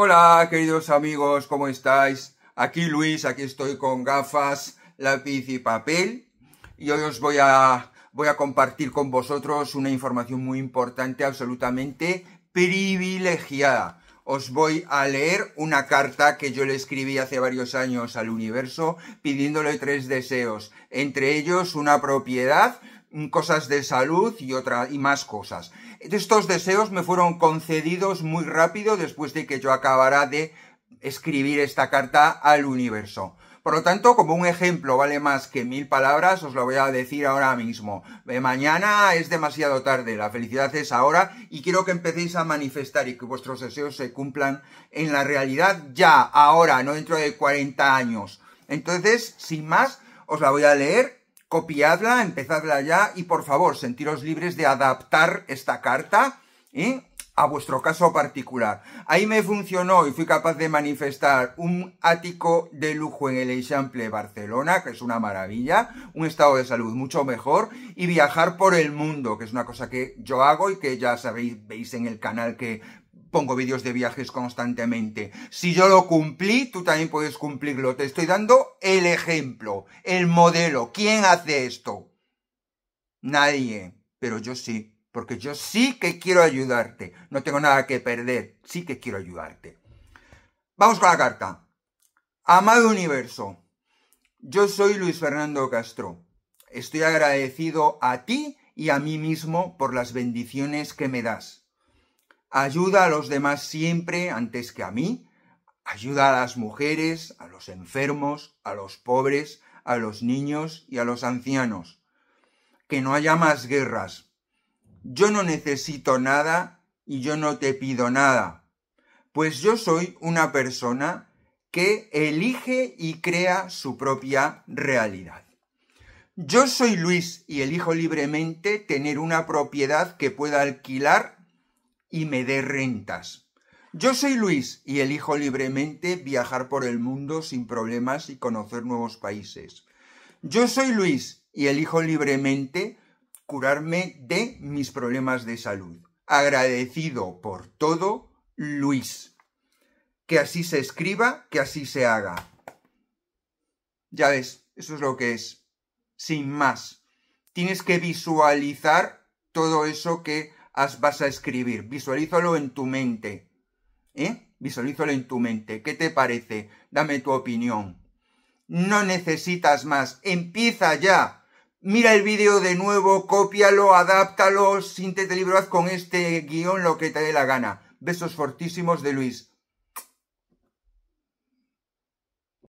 Hola, queridos amigos, ¿cómo estáis? Aquí Luis, aquí estoy con gafas, lápiz y papel. Y hoy os voy a, voy a compartir con vosotros una información muy importante, absolutamente privilegiada. Os voy a leer una carta que yo le escribí hace varios años al universo pidiéndole tres deseos, entre ellos una propiedad Mm, cosas de salud y otras y más cosas. Estos deseos me fueron concedidos muy rápido después de que yo acabara de escribir esta carta al universo. Por lo tanto, como un ejemplo vale más que mil palabras, os lo voy a decir ahora mismo. Eh, mañana es demasiado tarde, la felicidad es ahora y quiero que empecéis a manifestar y que vuestros deseos se cumplan en la realidad ya, ahora, no dentro de 40 años. Entonces, sin más, os la voy a leer copiadla, empezadla ya y por favor sentiros libres de adaptar esta carta ¿eh? a vuestro caso particular. Ahí me funcionó y fui capaz de manifestar un ático de lujo en el Eixample Barcelona, que es una maravilla, un estado de salud mucho mejor, y viajar por el mundo, que es una cosa que yo hago y que ya sabéis, veis en el canal que pongo vídeos de viajes constantemente. Si yo lo cumplí, tú también puedes cumplirlo. Te estoy dando el ejemplo, el modelo. ¿Quién hace esto? Nadie. Pero yo sí, porque yo sí que quiero ayudarte. No tengo nada que perder. Sí que quiero ayudarte. Vamos con la carta. Amado universo, yo soy Luis Fernando Castro. Estoy agradecido a ti y a mí mismo por las bendiciones que me das. Ayuda a los demás siempre antes que a mí. Ayuda a las mujeres, a los enfermos, a los pobres, a los niños y a los ancianos. Que no haya más guerras. Yo no necesito nada y yo no te pido nada. Pues yo soy una persona que elige y crea su propia realidad. Yo soy Luis y elijo libremente tener una propiedad que pueda alquilar y me dé rentas. Yo soy Luis y elijo libremente viajar por el mundo sin problemas y conocer nuevos países. Yo soy Luis y elijo libremente curarme de mis problemas de salud. Agradecido por todo, Luis. Que así se escriba, que así se haga. Ya ves, eso es lo que es. Sin más. Tienes que visualizar todo eso que vas a escribir. Visualízalo en tu mente. ¿Eh? Visualízalo en tu mente. ¿Qué te parece? Dame tu opinión. No necesitas más. Empieza ya. Mira el vídeo de nuevo, cópialo, adáptalo, síntete libro, haz con este guión lo que te dé la gana. Besos fortísimos de Luis.